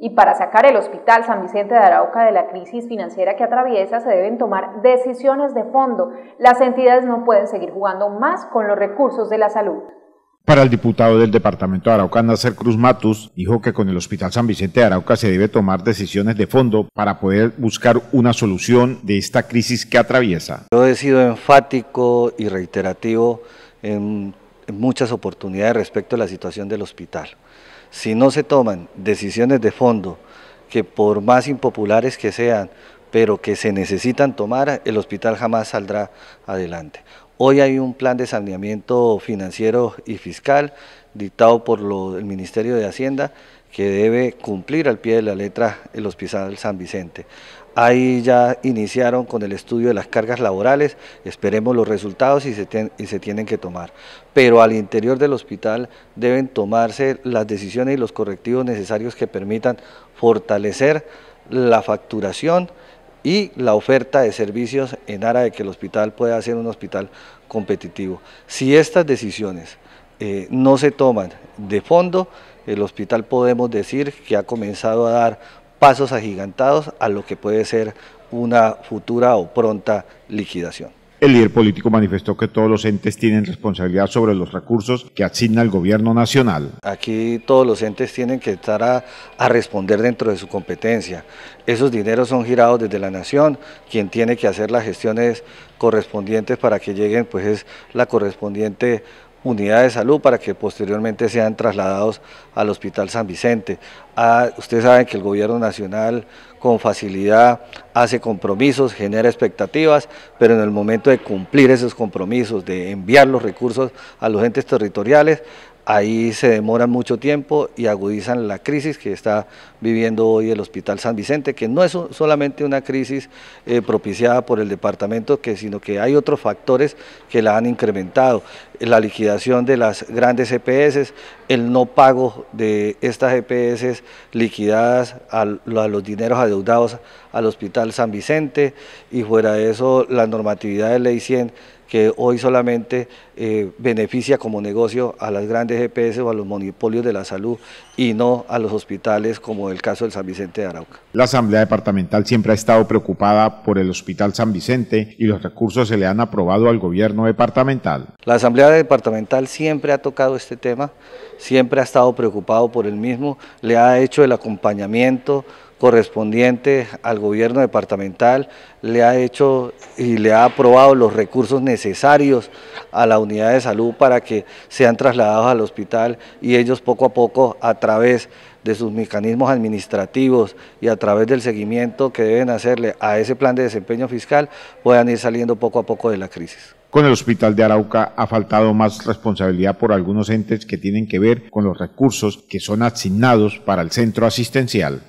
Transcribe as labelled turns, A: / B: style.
A: Y para sacar el Hospital San Vicente de Arauca de la crisis financiera que atraviesa, se deben tomar decisiones de fondo. Las entidades no pueden seguir jugando más con los recursos de la salud.
B: Para el diputado del departamento de Arauca, Nacer Cruz Matus, dijo que con el Hospital San Vicente de Arauca se debe tomar decisiones de fondo para poder buscar una solución de esta crisis que atraviesa.
A: Yo he sido enfático y reiterativo en muchas oportunidades respecto a la situación del hospital. Si no se toman decisiones de fondo, que por más impopulares que sean, pero que se necesitan tomar, el hospital jamás saldrá adelante. Hoy hay un plan de saneamiento financiero y fiscal dictado por el Ministerio de Hacienda que debe cumplir al pie de la letra el Hospital San Vicente. Ahí ya iniciaron con el estudio de las cargas laborales, esperemos los resultados y se, y se tienen que tomar. Pero al interior del hospital deben tomarse las decisiones y los correctivos necesarios que permitan fortalecer la facturación y la oferta de servicios en aras de que el hospital pueda ser un hospital competitivo. Si estas decisiones eh, no se toman de fondo, el hospital podemos decir que ha comenzado a dar pasos agigantados a lo que puede ser una futura o pronta
B: liquidación. El líder político manifestó que todos los entes tienen responsabilidad sobre los recursos que asigna el gobierno nacional.
A: Aquí todos los entes tienen que estar a, responder dentro de su competencia. Esos dineros son girados desde la nación, quien tiene que hacer las gestiones correspondientes para que lleguen pues es la correspondiente unidad de salud para que posteriormente sean trasladados al Hospital San Vicente. Ah, ustedes saben que el gobierno nacional con facilidad hace compromisos, genera expectativas, pero en el momento de cumplir esos compromisos, de enviar los recursos a los entes territoriales, ahí se demoran mucho tiempo y agudizan la crisis que está viviendo hoy el Hospital San Vicente, que no es solamente una crisis eh, propiciada por el departamento, sino que hay otros factores que la han incrementado. La liquidación de las grandes EPS, el no pago de estas EPS liquidadas a los dineros adeudados al Hospital San Vicente y fuera de eso la normatividad de Ley 100 que hoy solamente eh, beneficia como negocio a las grandes EPS o a los monopolios de la salud y no a los hospitales como el caso del San Vicente de Arauca.
B: La Asamblea Departamental siempre ha estado preocupada por el Hospital San Vicente y los recursos se le han aprobado al gobierno departamental.
A: La Asamblea Departamental siempre ha tocado este tema, siempre ha estado preocupado por el mismo, le ha hecho el acompañamiento correspondiente al gobierno departamental le ha hecho y le ha aprobado los recursos necesarios a la unidad de salud para que sean trasladados al hospital y ellos poco a poco a través de sus mecanismos administrativos y a través del seguimiento que deben hacerle a ese plan de desempeño fiscal puedan ir saliendo poco a poco de la crisis.
B: Con el Hospital de Arauca ha faltado más responsabilidad por algunos entes que tienen que ver con los recursos que son asignados para el centro asistencial.